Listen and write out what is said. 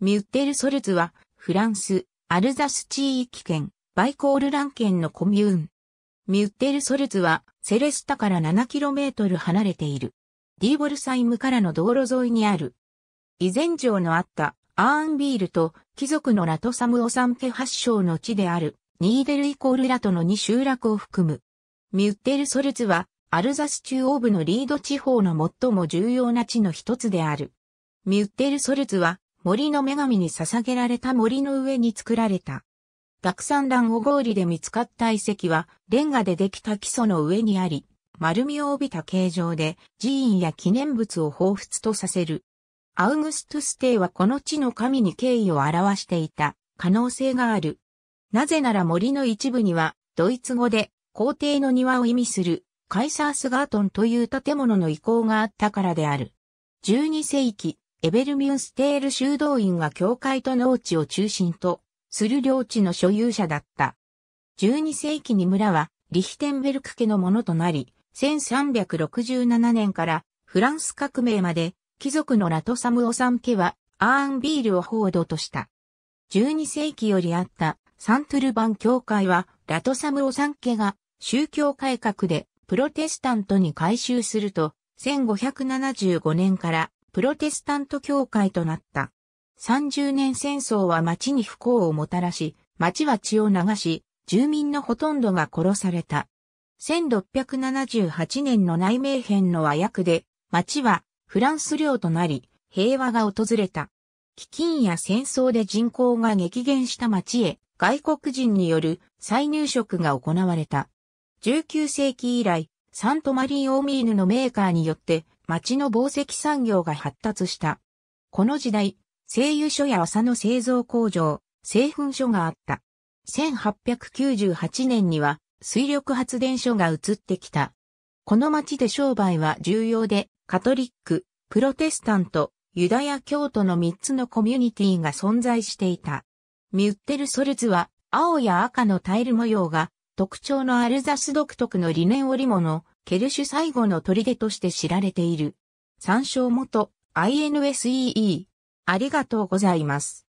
ミュッテルソルツは、フランス、アルザス地域圏、バイコールラン県のコミューン。ミュッテルソルツは、セレスタから 7km 離れている。ディーボルサイムからの道路沿いにある。以前城のあったアーンビールと貴族のラトサムオサンケ発祥の地であるニーデルイコールラトの2集落を含む。ミュッテルソルツはアルザス中央部のリード地方の最も重要な地の一つである。ミュッテルソルツは森の女神に捧げられた森の上に作られた。学山団を氷で見つかった遺跡は、レンガでできた基礎の上にあり、丸みを帯びた形状で寺院や記念物を彷彿とさせる。アウグストゥステイはこの地の神に敬意を表していた可能性がある。なぜなら森の一部には、ドイツ語で皇帝の庭を意味するカイサースガートンという建物の遺構があったからである。12世紀、エベルミュンステール修道院は教会と農地を中心とする領地の所有者だった。12世紀に村はリヒテンベルク家のものとなり、1367年からフランス革命まで貴族のラトサムオサン家はアーンビールを報道とした。12世紀よりあったサントゥルバン教会はラトサムオサン家が宗教改革でプロテスタントに改修すると1575年からプロテスタント教会となった。30年戦争は町に不幸をもたらし、町は血を流し、住民のほとんどが殺された。1678年の内名編の和訳で、町はフランス領となり、平和が訪れた。飢饉や戦争で人口が激減した町へ、外国人による再入植が行われた。19世紀以来、サントマリー・オーミーヌのメーカーによって町の紡績産業が発達した。この時代、製油所や麻の製造工場、製粉所があった。1898年には水力発電所が移ってきた。この町で商売は重要で、カトリック、プロテスタント、ユダヤ教徒の3つのコミュニティが存在していた。ミュッテルソルツは青や赤のタイル模様が特徴のアルザス独特の理念織物、ケルシュ最後の砦として知られている。参照元 INSEE。ありがとうございます。